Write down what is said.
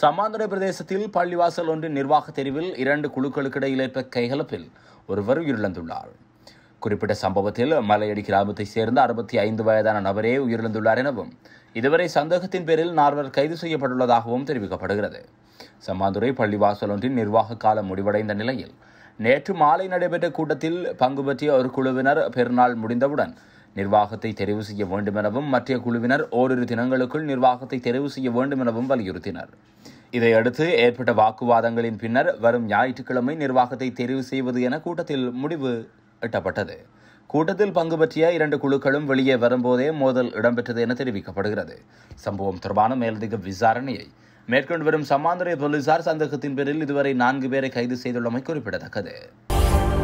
சமாந்திர பிரதேசத்தில் பள்ளிவாசல் ஒன்றின் நிர்வாக தெரிவில் இரண்டு குழுக்களுக்கு இடையில் ஏற்ப கைகலப்பில் ஒருவர் உயிரிழந்துள்ளார் குறிப்பிட்ட சம்பவத்தில் மலையடி கிராமத்தைச் சேர்ந்த அறுபத்தி ஐந்து வயதான நபரே உயிரிழந்துள்ளார் எனவும் இதுவரை சந்தேகத்தின் பேரில் நால்வர் கைது செய்யப்பட்டுள்ளதாகவும் தெரிவிக்கப்படுகிறது சம்மாந்துறை பள்ளிவாசல் ஒன்றின் நிர்வாக காலம் முடிவடைந்த நிலையில் நேற்று மாலை நடைபெற்ற கூட்டத்தில் பங்கு பற்றிய ஒரு குழுவினர் பெருநாள் முடிந்தவுடன் நிர்வாகத்தை தெரிவு செய்ய வேண்டுமெனவும் மற்ற குழுவினர் ஓரிரு தினங்களுக்குள் நிர்வாகத்தை தெரிவு செய்ய வேண்டுமெனவும் வலியுறுத்தினர் இதையடுத்து ஏற்பட்ட வாக்குவாதங்களின் பின்னர் வரும் ஞாயிற்றுக்கிழமை நிர்வாகத்தை தெரிவு செய்வது என கூட்டத்தில் முடிவு எட்டப்பட்டது கூட்டத்தில் பங்கு பற்றிய இரண்டு குழுக்களும் வெளியே வரும்போதே மோதல் இடம்பெற்றது என தெரிவிக்கப்படுகிறது சம்பவம் தொடர்பான மேலதிக விசாரணையை மேற்கொண்டு வரும் சமாந்தரை போலீசார் சந்தேகத்தின் பேரில் இதுவரை நான்கு பேரை கைது செய்துள்ளமை குறிப்பிடத்தக்கது